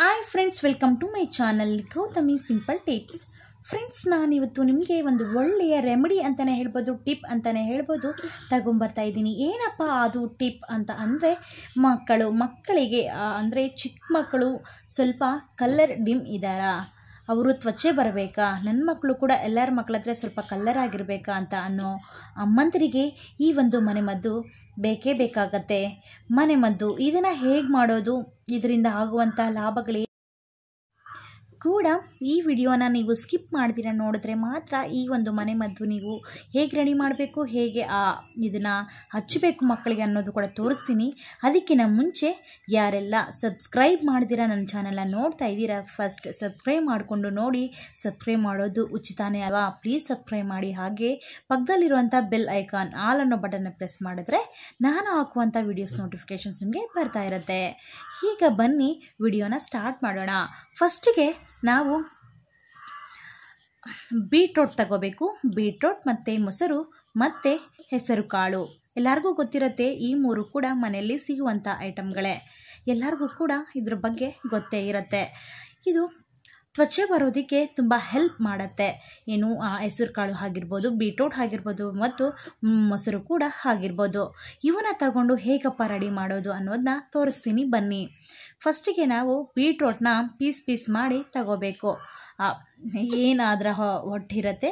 hi friends welcome to my channel Gautami simple tips friends ನಾನಿವತ್ತು ನಿಮಗೆ ಒಂದು ಒಳ್ಳೆಯ ರೆಮಿಡಿ ಅಂತಲೇ ಹೇಳ್ಬೋದು ಟಿಪ್ ಅಂತಲೇ ಹೇಳ್ಬೋದು ತಗೊಂಬರ್ತಾ ಇದ್ದೀನಿ ಏನಪ್ಪ ಅದು ಟಿಪ್ ಅಂತ ಅಂದರೆ ಮಕ್ಕಳು ಮಕ್ಕಳಿಗೆ ಅಂದರೆ ಚಿಕ್ಕ ಮಕ್ಕಳು ಸ್ವಲ್ಪ ಕಲರ್ ಡಿಮ್ ಇದ್ದಾರಾ ಅವರು ತ್ವಚೆ ಬರಬೇಕಾ ನನ್ನ ಮಕ್ಕಳು ಕೂಡ ಎಲ್ಲರ ಮಕ್ಕಳ ಹತ್ರ ಸ್ವಲ್ಪ ಕಲ್ಲರ್ ಆಗಿರಬೇಕಾ ಅಂತ ಅನ್ನೋ ಅಮ್ಮಂತರಿಗೆ ಈ ಒಂದು ಮನೆಮದ್ದು ಬೇಕೇ ಬೇಕಾಗತ್ತೆ ಮನೆಮದ್ದು ಇದನ್ನು ಹೇಗೆ ಮಾಡೋದು ಇದರಿಂದ ಆಗುವಂಥ ಲಾಭಗಳೇ ಕೂಡ ಈ ವಿಡಿಯೋನ ನೀವು ಸ್ಕಿಪ್ ಮಾಡಿದಿರ ನೋಡಿದ್ರೆ ಮಾತ್ರ ಈ ಒಂದು ಮನೆ ಮದ್ದು ನೀವು ಹೇಗೆ ರೆಡಿ ಮಾಡಬೇಕು ಹೇಗೆ ಆ ಇದನ್ನು ಹಚ್ಚಬೇಕು ಮಕ್ಕಳಿಗೆ ಅನ್ನೋದು ಕೂಡ ತೋರಿಸ್ತೀನಿ ಅದಕ್ಕಿಂತ ಮುಂಚೆ ಯಾರೆಲ್ಲ ಸಬ್ಸ್ಕ್ರೈಬ್ ಮಾಡಿದಿರ ನನ್ನ ಚಾನಲನ್ನು ನೋಡ್ತಾ ಇದ್ದೀರಾ ಫಸ್ಟ್ ಸಬ್ಸ್ಕ್ರೈಬ್ ಮಾಡಿಕೊಂಡು ನೋಡಿ ಸಬ್ಸ್ಕ್ರೈಬ್ ಮಾಡೋದು ಉಚಿತನೇ ಅಲ್ವಾ ಪ್ಲೀಸ್ ಸಬ್ಸ್ಕ್ರೈಬ್ ಮಾಡಿ ಹಾಗೆ ಪಕ್ಕದಲ್ಲಿರುವಂಥ ಬೆಲ್ ಐಕಾನ್ ಆಲ್ ಅನ್ನೋ ಬಟನ್ನ ಪ್ರೆಸ್ ಮಾಡಿದ್ರೆ ನಾನು ಹಾಕುವಂಥ ವಿಡಿಯೋಸ್ ನೋಟಿಫಿಕೇಶನ್ಸ್ ನಿಮಗೆ ಬರ್ತಾ ಇರುತ್ತೆ ಈಗ ಬನ್ನಿ ವಿಡಿಯೋನ ಸ್ಟಾರ್ಟ್ ಮಾಡೋಣ ಫಸ್ಟಿಗೆ ನಾವು ಬೀಟ್ರೋಟ್ ತಗೋಬೇಕು ಬೀಟ್ರೋಟ್ ಮತ್ತು ಮೊಸರು ಮತ್ತು ಹೆಸರು ಕಾಳು ಎಲ್ಲರಿಗೂ ಗೊತ್ತಿರುತ್ತೆ ಈ ಮೂರು ಕೂಡ ಮನೆಯಲ್ಲಿ ಸಿಗುವಂಥ ಐಟಮ್ಗಳೇ ಎಲ್ಲರಿಗೂ ಕೂಡ ಇದ್ರ ಬಗ್ಗೆ ಗೊತ್ತೇ ಇರುತ್ತೆ ಇದು ತ್ವಚೆ ಬರೋದಕ್ಕೆ ತುಂಬ ಹೆಲ್ಪ್ ಮಾಡುತ್ತೆ ಏನು ಹೆಸರು ಕಾಳು ಆಗಿರ್ಬೋದು ಬೀಟ್ರೋಟ್ ಆಗಿರ್ಬೋದು ಮತ್ತು ಮೊಸರು ಕೂಡ ಆಗಿರ್ಬೋದು ಇವನ್ನ ತಗೊಂಡು ಹೇಗಪ್ಪ ರೆಡಿ ಮಾಡೋದು ಅನ್ನೋದನ್ನ ತೋರಿಸ್ತೀನಿ ಬನ್ನಿ ಫಸ್ಟಿಗೆ ನಾವು ಬೀಟ್ರೋಟ್ನ ಪೀಸ್ ಪೀಸ್ ಮಾಡಿ ತಗೋಬೇಕು ಏನಾದ್ರ ಹೊಟ್ಟಿರುತ್ತೆ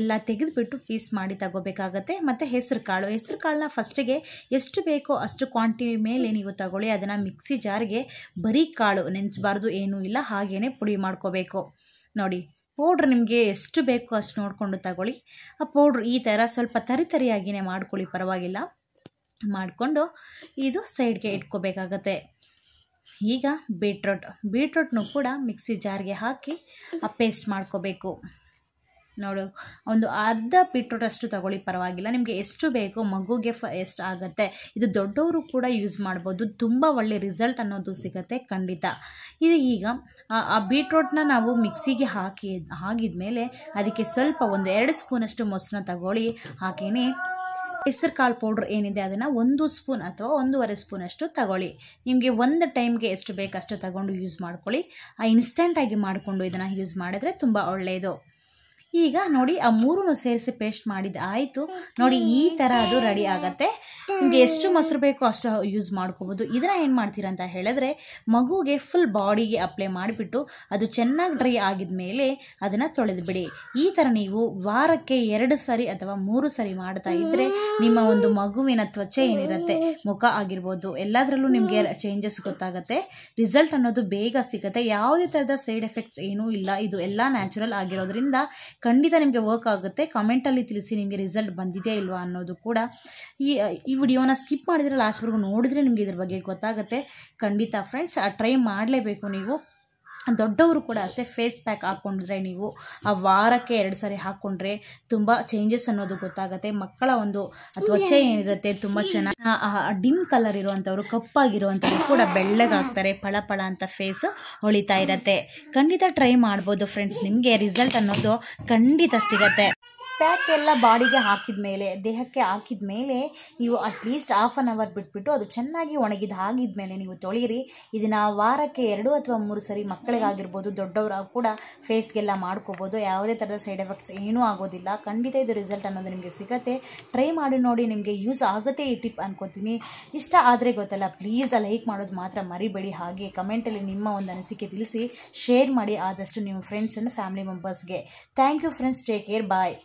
ಎಲ್ಲ ತೆಗೆದುಬಿಟ್ಟು ಪೀಸ್ ಮಾಡಿ ತಗೋಬೇಕಾಗತ್ತೆ ಮತ್ತು ಹೆಸರು ಕಾಳು ಹೆಸರು ಕಾಳನ್ನ ಫಸ್ಟಿಗೆ ಎಷ್ಟು ಬೇಕೋ ಅಷ್ಟು ಕ್ವಾಂಟಿಟಿ ಮೇಲೆ ನೀವು ತಗೊಳ್ಳಿ ಅದನ್ನು ಮಿಕ್ಸಿ ಜಾರ್ಗೆ ಬರೀ ಕಾಳು ನೆನೆಸಬಾರ್ದು ಏನೂ ಇಲ್ಲ ಹಾಗೇ ಪುಡಿ ಮಾಡ್ಕೋಬೇಕು ನೋಡಿ ಪೌಡ್ರ್ ನಿಮಗೆ ಎಷ್ಟು ಬೇಕೋ ಅಷ್ಟು ನೋಡಿಕೊಂಡು ತಗೊಳ್ಳಿ ಆ ಪೌಡ್ರ್ ಈ ಥರ ಸ್ವಲ್ಪ ತರಿತರಿಯಾಗಿಯೇ ಮಾಡ್ಕೊಳ್ಳಿ ಪರವಾಗಿಲ್ಲ ಮಾಡಿಕೊಂಡು ಇದು ಸೈಡ್ಗೆ ಇಟ್ಕೋಬೇಕಾಗತ್ತೆ ಈಗ ಬೀಟ್ರೋಟ್ ಬೀಟ್ರೋಟ್ನು ಕೂಡ ಮಿಕ್ಸಿ ಜಾರ್ಗೆ ಹಾಕಿ ಆ ಪೇಸ್ಟ್ ಮಾಡ್ಕೋಬೇಕು ನೋಡು ಒಂದು ಅರ್ಧ ಬೀಟ್ರೋಟ್ ಅಷ್ಟು ತಗೊಳ್ಳಿ ಪರವಾಗಿಲ್ಲ ನಿಮಗೆ ಎಷ್ಟು ಬೇಕೋ ಮಗುಗೆ ಫ ಎಷ್ಟು ಆಗುತ್ತೆ ಇದು ದೊಡ್ಡವರು ಕೂಡ ಯೂಸ್ ಮಾಡ್ಬೋದು ತುಂಬ ಒಳ್ಳೆ ರಿಸಲ್ಟ್ ಅನ್ನೋದು ಸಿಗುತ್ತೆ ಖಂಡಿತ ಇದು ಈಗ ಆ ಬೀಟ್ರೋಟ್ನ ನಾವು ಮಿಕ್ಸಿಗೆ ಹಾಕಿ ಹಾಗಿದ ಮೇಲೆ ಅದಕ್ಕೆ ಸ್ವಲ್ಪ ಒಂದು ಎರಡು ಸ್ಪೂನಷ್ಟು ಮೊಸರನ್ನ ತಗೊಳ್ಳಿ ಹಾಗೆಯೇ ಹೆಸರು ಕಾಳು ಪೌಡ್ರ್ ಏನಿದೆ ಅದನ್ನು ಒಂದು ಸ್ಪೂನ್ ಅಥವಾ ಒಂದೂವರೆ ಅಷ್ಟು ತಗೊಳ್ಳಿ ನಿಮಗೆ ಒಂದು ಟೈಮ್ಗೆ ಎಷ್ಟು ಬೇಕಷ್ಟು ತಗೊಂಡು ಯೂಸ್ ಮಾಡ್ಕೊಳ್ಳಿ ಆ ಇನ್ಸ್ಟೆಂಟಾಗಿ ಮಾಡಿಕೊಂಡು ಇದನ್ನು ಯೂಸ್ ಮಾಡಿದ್ರೆ ತುಂಬ ಒಳ್ಳೆಯದು ಈಗ ನೋಡಿ ಆ ಮೂರನ್ನು ಸೇರಿಸಿ ಪೇಸ್ಟ್ ಮಾಡಿದ ಆಯಿತು ನೋಡಿ ಈ ಥರ ಅದು ರೆಡಿ ಆಗುತ್ತೆ ನಿಮಗೆ ಎಷ್ಟು ಮೊಸರು ಬೇಕೋ ಅಷ್ಟು ಯೂಸ್ ಮಾಡ್ಕೋಬೋದು ಇದನ್ನ ಏನು ಮಾಡ್ತೀರಾ ಅಂತ ಹೇಳಿದ್ರೆ ಮಗುಗೆ ಫುಲ್ ಬಾಡಿಗೆ ಅಪ್ಲೈ ಮಾಡಿಬಿಟ್ಟು ಅದು ಚೆನ್ನಾಗಿ ಡ್ರೈ ಆಗಿದ ಮೇಲೆ ಅದನ್ನು ಬಿಡಿ ಈ ಥರ ನೀವು ವಾರಕ್ಕೆ ಎರಡು ಸರಿ ಅಥವಾ ಮೂರು ಸರಿ ಮಾಡ್ತಾ ಇದ್ದರೆ ನಿಮ್ಮ ಒಂದು ಮಗುವಿನ ತ್ವಚೆ ಏನಿರುತ್ತೆ ಮುಖ ಆಗಿರ್ಬೋದು ಎಲ್ಲದರಲ್ಲೂ ನಿಮಗೆ ಚೇಂಜಸ್ ಗೊತ್ತಾಗುತ್ತೆ ರಿಸಲ್ಟ್ ಅನ್ನೋದು ಬೇಗ ಸಿಗುತ್ತೆ ಯಾವುದೇ ಥರದ ಸೈಡ್ ಎಫೆಕ್ಟ್ಸ್ ಏನೂ ಇಲ್ಲ ಇದು ಎಲ್ಲ ನ್ಯಾಚುರಲ್ ಆಗಿರೋದ್ರಿಂದ ಖಂಡಿತ ನಿಮಗೆ ವರ್ಕ್ ಆಗುತ್ತೆ ಕಮೆಂಟಲ್ಲಿ ತಿಳಿಸಿ ನಿಮಗೆ ರಿಸಲ್ಟ್ ಬಂದಿದೆಯಾ ಇಲ್ವಾ ಅನ್ನೋದು ಕೂಡ ಈ ಈ ವಿಡಿಯೋನ ಸ್ಕಿಪ್ ಮಾಡಿದರೆ ಲಾಸ್ಟ್ವರೆಗೂ ನೋಡಿದ್ರೆ ನಿಮಗೆ ಇದ್ರ ಬಗ್ಗೆ ಗೊತ್ತಾಗುತ್ತೆ ಖಂಡಿತ ಫ್ರೆಂಡ್ಸ್ ಆ ಟ್ರೈ ಮಾಡಲೇಬೇಕು ನೀವು ದೊಡ್ಡವರು ಕೂಡ ಅಷ್ಟೇ ಫೇಸ್ ಪ್ಯಾಕ್ ಹಾಕ್ಕೊಂಡ್ರೆ ನೀವು ಆ ವಾರಕ್ಕೆ ಎರಡು ಸಾರಿ ಹಾಕ್ಕೊಂಡ್ರೆ ತುಂಬ ಚೇಂಜಸ್ ಅನ್ನೋದು ಗೊತ್ತಾಗುತ್ತೆ ಮಕ್ಕಳ ಒಂದು ತ್ವಚೆ ಏನಿರುತ್ತೆ ತುಂಬ ಚೆನ್ನಾಗಿ ಡಿಮ್ ಕಲರ್ ಇರುವಂಥವ್ರು ಕಪ್ಪಾಗಿರುವಂಥವ್ರು ಕೂಡ ಬೆಳ್ಳಗಾಗ್ತಾರೆ ಪಳ ಪಳ ಅಂತ ಫೇಸ್ ಹೊಳಿತಾ ಇರತ್ತೆ ಖಂಡಿತ ಟ್ರೈ ಮಾಡ್ಬೋದು ಫ್ರೆಂಡ್ಸ್ ನಿಮಗೆ ರಿಸಲ್ಟ್ ಅನ್ನೋದು ಖಂಡಿತ ಸಿಗತ್ತೆ ಪ್ಯಾಕ್ ಎಲ್ಲ ಬಾಡಿಗೆ ಹಾಕಿದ ಮೇಲೆ ದೇಹಕ್ಕೆ ಹಾಕಿದ ಮೇಲೆ ನೀವು ಅಟ್ಲೀಸ್ಟ್ ಹಾಫ್ ಆನ್ ಅವರ್ ಬಿಟ್ಬಿಟ್ಟು ಅದು ಚೆನ್ನಾಗಿ ಒಣಗಿದ ಹಾಗಿದ ಮೇಲೆ ನೀವು ತೊಳೀರಿ ಇದನ್ನು ವಾರಕ್ಕೆ ಎರಡು ಅಥವಾ ಮೂರು ಸರಿ ಮಕ್ಕಳಿಗಾಗಿರ್ಬೋದು ದೊಡ್ಡವರಾಗ ಕೂಡ ಫೇಸ್ಗೆಲ್ಲ ಮಾಡ್ಕೋಬೋದು ಯಾವುದೇ ಥರದ ಸೈಡ್ ಎಫೆಕ್ಟ್ಸ್ ಏನೂ ಆಗೋದಿಲ್ಲ ಖಂಡಿತ ಇದು ರಿಸಲ್ಟ್ ಅನ್ನೋದು ನಿಮಗೆ ಸಿಗುತ್ತೆ ಟ್ರೈ ಮಾಡಿ ನೋಡಿ ನಿಮಗೆ ಯೂಸ್ ಆಗುತ್ತೆ ಈ ಟಿಪ್ ಅನ್ಕೋತೀನಿ ಇಷ್ಟ ಆದರೆ ಗೊತ್ತಲ್ಲ ಪ್ಲೀಸ್ ಲೈಕ್ ಮಾಡೋದು ಮಾತ್ರ ಮರಿಬೇಡಿ ಹಾಗೆ ಕಮೆಂಟಲ್ಲಿ ನಿಮ್ಮ ಒಂದು ಅನಿಸಿಕೆ ತಿಳಿಸಿ ಶೇರ್ ಮಾಡಿ ಆದಷ್ಟು ನಿಮ್ಮ ಫ್ರೆಂಡ್ಸ್ ಅನ್ನು ಫ್ಯಾಮಿಲಿ ಮೆಂಬರ್ಸ್ಗೆ thank you friends take care bye